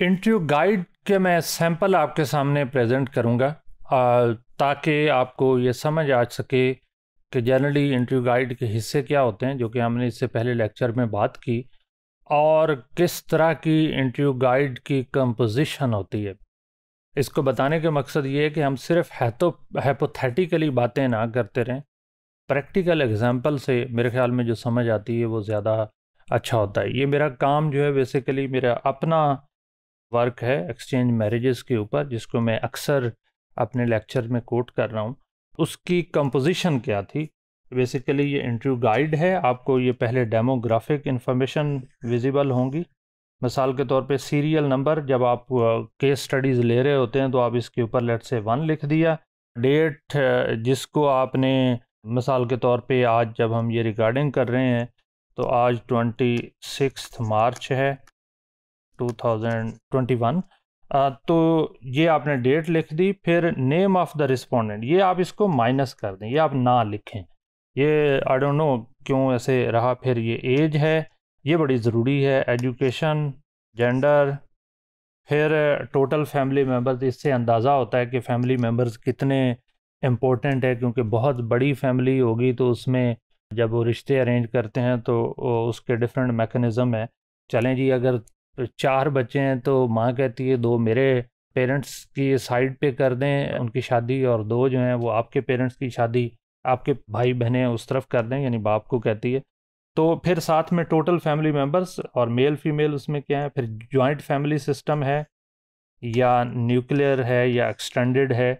interview guide के मैं sample आपके सामने प्रेजेंट करूँगा ताकि आपको ये समझ आ सके कि जनरली इंटरव्यू गाइड के हिस्से क्या होते हैं जो कि हमने इससे पहले लेक्चर में बात की और किस तरह की इंटरव्यू गाइड की कंपोजिशन होती है इसको बताने का मकसद ये है कि हम सिर्फ हैतो हैपोथेटिकली बातें ना करते रहें प्रैक्टिकल एग्जांपल से मेरे ख्याल में जो समझ आती है वो ज़्यादा अच्छा होता है ये मेरा काम जो है बेसिकली मेरा अपना वर्क है एक्सचेंज मैरिजेस के ऊपर जिसको मैं अक्सर अपने लेक्चर में कोट कर रहा हूँ उसकी कंपोजिशन क्या थी बेसिकली ये इंटरव्यू गाइड है आपको ये पहले डेमोग्राफिक इंफॉर्मेशन विजिबल होंगी मिसाल के तौर पे सीरियल नंबर जब आप केस स्टडीज़ ले रहे होते हैं तो आप इसके ऊपर लेट से वन लिख दिया डेट जिसको आपने मिसाल के तौर पे आज जब हम ये रिकॉर्डिंग कर रहे हैं तो आज ट्वेंटी सिक्स मार्च है 2021 uh, तो ये आपने डेट लिख दी फिर नेम ऑफ द रिस्पोंडेंट ये आप इसको माइनस कर दें ये आप ना लिखें ये आई डोंट नो क्यों ऐसे रहा फिर ये एज है ये बड़ी ज़रूरी है एजुकेशन जेंडर फिर टोटल फैमिली मेम्बर्स इससे अंदाज़ा होता है कि फैमिली मेम्बर्स कितने इम्पोर्टेंट है क्योंकि बहुत बड़ी फैमिली होगी तो उसमें जब वो रिश्ते अरेंज करते हैं तो उसके डिफरेंट मेकनिज़म है चलें जी अगर तो चार बच्चे हैं तो माँ कहती है दो मेरे पेरेंट्स की साइड पे कर दें उनकी शादी और दो जो हैं वो आपके पेरेंट्स की शादी आपके भाई बहनें उस तरफ कर दें यानी बाप को कहती है तो फिर साथ में टोटल फैमिली मेम्बर्स और मेल फीमेल उसमें क्या है फिर जॉइंट फैमिली सिस्टम है या न्यूक्लियर है या एक्सटेंडेड है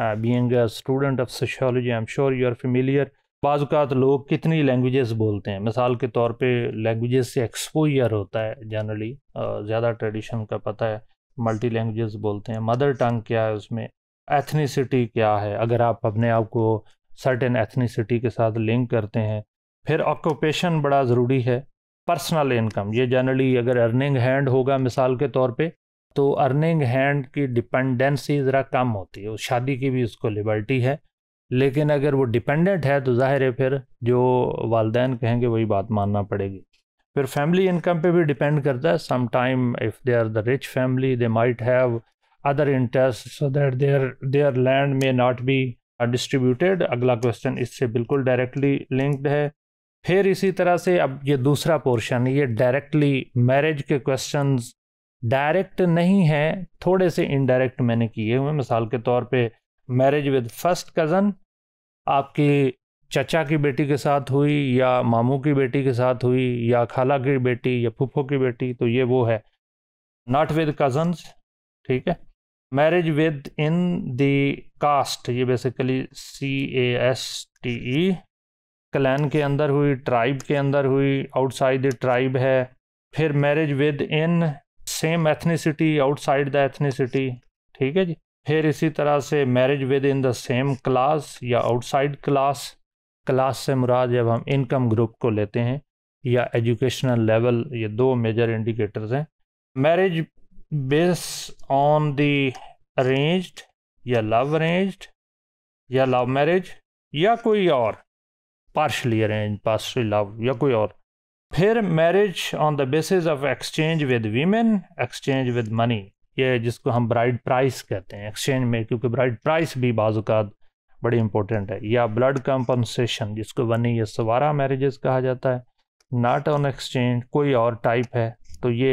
being student of sociology I am sure you are familiar बाज़ात लोग कितनी लैंग्वेजेस बोलते हैं मिसाल के तौर पे लैंग्वेजेस से एक्सपोजर होता है जनरली ज़्यादा ट्रेडिशन का पता है मल्टी लैंग्वेजेस बोलते हैं मदर टंग क्या है उसमें एथनीसिटी क्या है अगर आप अपने आप को सर्टेन एथनीसिटी के साथ लिंक करते हैं फिर ऑक्यूपेशन बड़ा ज़रूरी है पर्सनल इनकम ये जनरली अगर अर्निंग हैंड होगा मिसाल के तौर पे तो अर्निंग हैंड की डिपेंडेंसी ज़रा कम होती है शादी की भी उसको लिबर्टी है लेकिन अगर वो डिपेंडेंट है तो ज़ाहिर है फिर जो वालदेन कहेंगे वही बात मानना पड़ेगी फिर फैमिली इनकम पे भी डिपेंड करता है some time if they are the rich family they might have other interest so that their their land may not be distributed अगला क्वेश्चन इससे बिल्कुल डायरेक्टली लिंक्ड है फिर इसी तरह से अब ये दूसरा पोर्शन ये डायरेक्टली मैरिज के क्वेश्चन डायरेक्ट नहीं हैं थोड़े से इनडायरेक्ट मैंने किए हुए मिसाल के तौर पर मैरिज विद फर्स्ट कज़न आपकी चचा की बेटी के साथ हुई या मामू की बेटी के साथ हुई या खाला की बेटी या फूफो की बेटी तो ये वो है नॉट विद कज़न्स ठीक है marriage within the caste ये basically C A S T E clan के अंदर हुई ट्राइब के अंदर हुई आउटसाइड द ट्राइब है फिर marriage within same ethnicity outside the ethnicity ठीक है जी फिर इसी तरह से marriage within the same class या आउटसाइड क्लास क्लास से मुराद जब हम इनकम ग्रुप को लेते हैं या एजुकेशनल लेवल ये दो मेजर इंडिकेटर्स हैं marriage base on the arranged या लव अरेंज्ड या लव मैरिज या कोई और पार्शली अरेंज पार्शली लव या कोई और फिर marriage on the basis of exchange with women exchange with money ये जिसको हम ब्राइड प्राइस कहते हैं एक्सचेंज में क्योंकि ब्राइड प्राइस भी बाज़ात बड़ी इंपॉर्टेंट है या ब्लड कंपनसेशन जिसको वनी या सवारा मैरिजेस कहा जाता है नाट ऑन एक्सचेंज कोई और टाइप है तो ये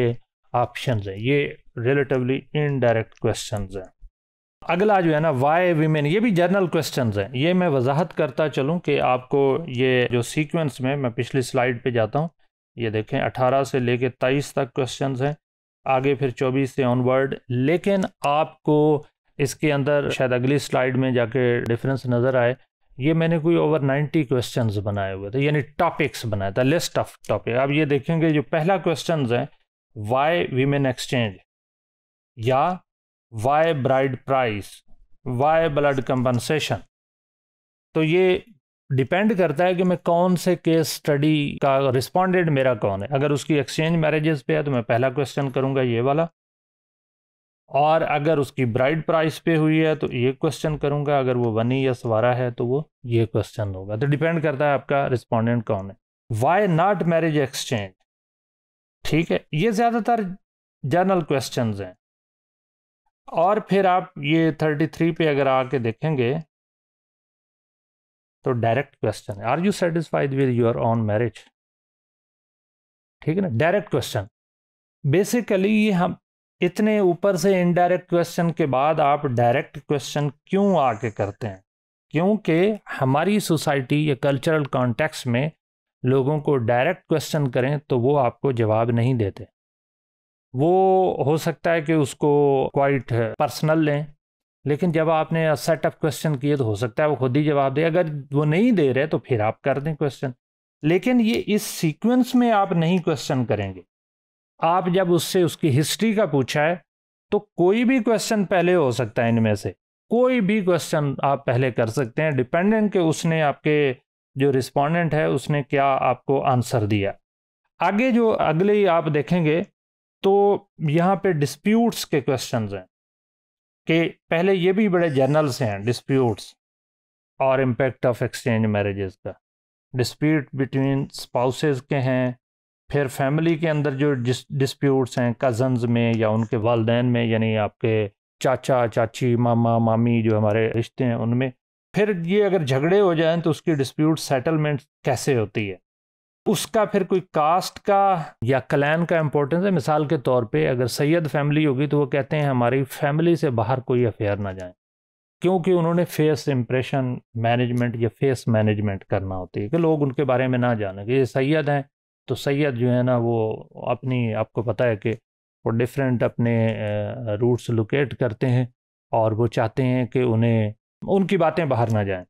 ऑप्शन हैं ये रिलेटिवली इनडायरेक्ट क्वेश्चन हैं अगला जो है ना वाई वीमेन ये भी जनरल क्वेश्चन हैं ये मैं वजाहत करता चलूँ कि आपको ये जो सीक्वेंस में मैं पिछली स्लाइड पर जाता हूँ ये देखें अठारह से लेके तेईस तक क्वेश्चन हैं आगे फिर 24 से ऑनवर्ड लेकिन आपको इसके अंदर शायद अगली स्लाइड में जाके डिफरेंस नज़र आए ये मैंने कोई ओवर 90 क्वेश्चंस बनाए हुए थे यानी टॉपिक्स बनाया था लिस्ट ऑफ टॉपिक आप ये देखेंगे जो पहला क्वेश्चन है वाई वीमेन एक्सचेंज या why bride price why blood compensation तो ये डिपेंड करता है कि मैं कौन से केस स्टडी का रिस्पॉन्डेंट मेरा कौन है अगर उसकी एक्सचेंज मैरिजेस पे है तो मैं पहला क्वेश्चन करूँगा ये वाला और अगर उसकी ब्राइड प्राइस पे हुई है तो ये क्वेश्चन करूँगा अगर वो वनी या सवारा है तो वो ये क्वेश्चन होगा तो डिपेंड करता है आपका रिस्पॉन्डेंट कौन है वाई नॉट मैरिज एक्सचेंज ठीक है ये ज़्यादातर जर्नल क्वेश्चन हैं और फिर आप ये थर्टी थ्री पे अगर आके देखेंगे तो डायरेक्ट क्वेश्चन है are you satisfied with your own marriage ठीक है ना डायरेक्ट क्वेश्चन बेसिकली ये हम इतने ऊपर से इनडायरेक्ट क्वेश्चन के बाद आप डायरेक्ट क्वेश्चन क्यों आके करते हैं क्योंकि हमारी सोसाइटी या कल्चरल कॉन्टेक्स्ट में लोगों को डायरेक्ट क्वेश्चन करें तो वो आपको जवाब नहीं देते वो हो सकता है कि उसको क्वाइट पर्सनल लें लेकिन जब आपने सेट ऑफ क्वेश्चन किए तो हो सकता है वो खुद ही जवाब दे अगर वो नहीं दे रहे तो फिर आप कर दें क्वेश्चन लेकिन ये इस सीक्वेंस में आप नहीं क्वेश्चन करेंगे आप जब उससे उसकी हिस्ट्री का पूछा है तो कोई भी क्वेश्चन पहले हो सकता है इनमें से कोई भी क्वेश्चन आप पहले कर सकते हैं डिपेंडेंट के उसने आपके जो रिस्पोंडेंट है उसने क्या आपको आंसर दिया आगे जो अगले आप देखेंगे तो यहाँ पे डिस्प्यूट्स के क्वेश्चंस हैं कि पहले ये भी बड़े जर्नल्स हैं डिस्प्यूट्स और इम्पेक्ट ऑफ एक्सचेंज मैरिजेस का डिस्प्यूट बिटवीन स्पाउसेस के हैं फिर फैमिली के अंदर जो डिस्प्यूट्स हैं कज़न्स में या उनके वालदेन में यानी आपके चाचा चाची मामा मामी जो हमारे रिश्ते हैं उनमें फिर ये अगर झगड़े हो जाएं तो उसकी डिस्प्यूट सेटलमेंट कैसे होती है उसका फिर कोई कास्ट का या क्लैन का इम्पोर्टेंस है मिसाल के तौर पे अगर सैयद फैमिली होगी तो वो कहते हैं हमारी फैमिली से बाहर कोई अफेयर ना जाए क्योंकि उन्होंने फेस इम्प्रेशन मैनेजमेंट या फेस मैनेजमेंट करना होती है कि लोग उनके बारे में ना जाने कि ये सैयद हैं तो सैयद जो है ना वो अपनी आपको पता है कि वो डिफरेंट अपने रूट्स लोकेट करते हैं और वो चाहते हैं कि उन्हें उनकी बातें बाहर ना जाएं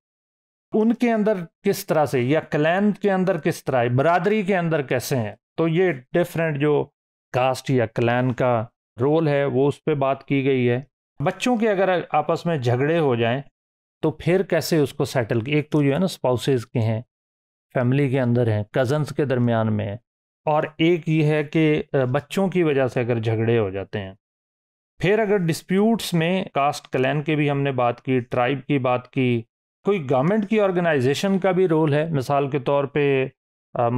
उनके अंदर किस तरह से या क्लैन के अंदर किस तरह बरादरी के अंदर कैसे हैं तो ये डिफरेंट जो कास्ट या क्लैन का रोल है वो उस पर बात की गई है बच्चों के अगर आपस में झगड़े हो जाएं तो फिर कैसे उसको सेटल एक तो जो है ना स्पाउसेज के हैं फैमिली के अंदर हैं कजन्स के दरमियान में है और एक ये है कि बच्चों की वजह से अगर झगड़े हो जाते हैं फिर अगर डिस्प्यूट्स में कास्ट क्लैन के भी हमने बात की ट्राइब की बात की कोई गवर्नमेंट की ऑर्गेनाइजेशन का भी रोल है मिसाल के तौर पे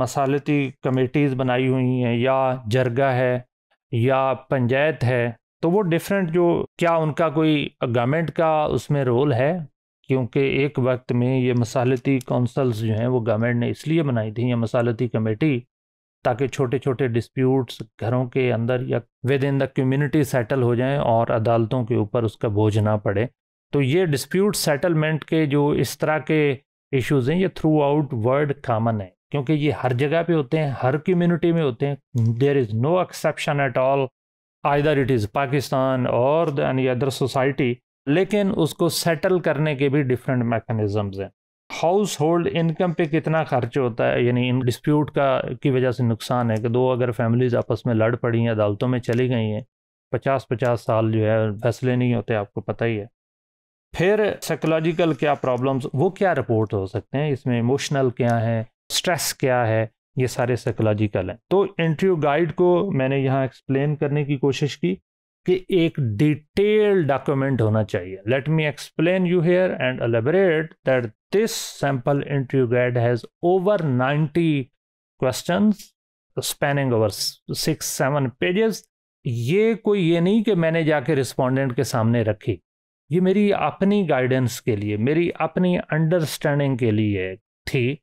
मसालती कमेटीज़ बनाई हुई हैं या जरगा है या पंचायत है तो वो डिफरेंट जो क्या उनका कोई गवर्नमेंट का उसमें रोल है क्योंकि एक वक्त में ये मसालती काउंसल्स जो हैं वो गवर्नमेंट ने इसलिए बनाई थी या मसालती कमेटी ताकि छोटे छोटे डिस्प्यूट्स घरों के अंदर या within the community settle हो जाएं और अदालतों के ऊपर उसका बोझ ना पड़े तो ये डिस्प्यूट सेटलमेंट के जो इस तरह के इश्यूज हैं ये थ्रू आउट वर्ल्ड कामन है क्योंकि ये हर जगह पे होते हैं हर कम्युनिटी में होते हैं there is no exception at all either it is Pakistan और एनी अदर सोसाइटी लेकिन उसको सेटल करने के भी डिफरेंट मैकेनिज़म्स हैं हाउस होल्ड इनकम पे कितना खर्च होता है यानी इन डिस्प्यूट का की वजह से नुकसान है कि दो अगर फैमिलीज़ आपस में लड़ पड़ी हैं अदालतों में चली गई हैं पचास पचास साल जो है फैसले नहीं होते आपको पता ही है फिर साइकोलॉजिकल क्या प्रॉब्लम्स वो क्या रिपोर्ट हो सकते हैं इसमें इमोशनल क्या है स्ट्रेस क्या है ये सारे साइकोलॉजिकल हैं तो इंटरव्यू गाइड को मैंने यहाँ एक्सप्लेन करने की कोशिश की कि एक डिटेल डॉक्यूमेंट होना चाहिए let me explain you here and elaborate that this sample interview guide has over ninety question spanning over six seven pages ये कोई ये नहीं कि मैंने जाके रिस्पोंडेंट के सामने रखी ये मेरी अपनी गाइडेंस के लिए मेरी अपनी अंडरस्टैंडिंग के लिए थी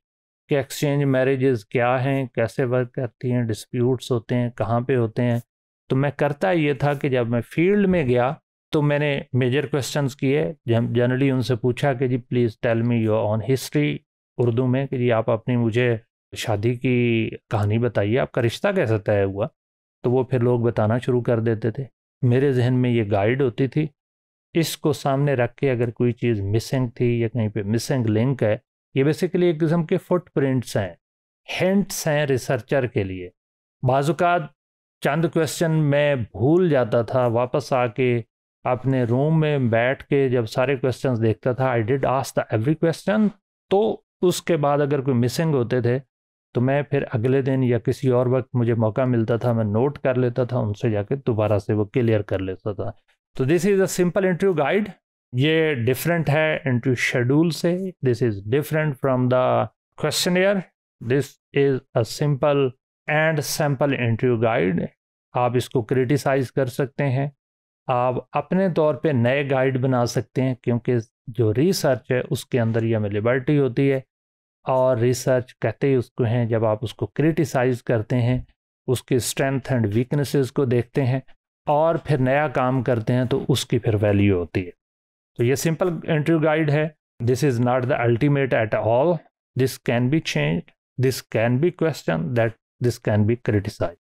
कि एक्सचेंज मैरिजेस क्या हैं कैसे वर्क करती हैं डिस्प्यूट्स होते हैं कहाँ पे होते हैं तो मैं करता ये था कि जब मैं फील्ड में गया तो मैंने मेजर क्वेश्चंस किए जनरली उनसे पूछा कि जी please tell me your own history Urdu में कि जी आप अपनी मुझे शादी की कहानी बताइए आपका रिश्ता कैसा तय हुआ तो वो फिर लोग बताना शुरू कर देते थे मेरे जहन में ये गाइड होती थी इसको सामने रख के अगर कोई चीज़ मिसिंग थी या कहीं पे मिसिंग लिंक है ये बेसिकली एक किस्म के फुटप्रिंट्स हैं हिंट्स हैं रिसर्चर के लिए बाजुका चंद क्वेश्चन मैं भूल जाता था वापस आके अपने रूम में बैठ के जब सारे क्वेश्चंस देखता था I did ask the every question तो उसके बाद अगर कोई मिसिंग होते थे तो मैं फिर अगले दिन या किसी और वक्त मुझे मौका मिलता था मैं नोट कर लेता था उनसे जाके दोबारा से वो क्लियर कर लेता था तो this is a simple interview guide ये डिफरेंट है इंटरव्यू शेड्यूल से this is different from the question this is a simple and sample interview guide आप इसको क्रिटिसाइज कर सकते हैं आप अपने तौर पे नए गाइड बना सकते हैं क्योंकि जो रिसर्च है उसके अंदर ही हमें लिबर्टी होती है और रिसर्च कहते ही उसको हैं जब आप उसको क्रिटिसाइज करते हैं उसकी स्ट्रेंथ एंड वीकनेसेस को देखते हैं और फिर नया काम करते हैं तो उसकी फिर वैल्यू होती है तो ये सिंपल इंटरव्यू गाइड है this is not the ultimate at all this can be change this can be question that this can be criticise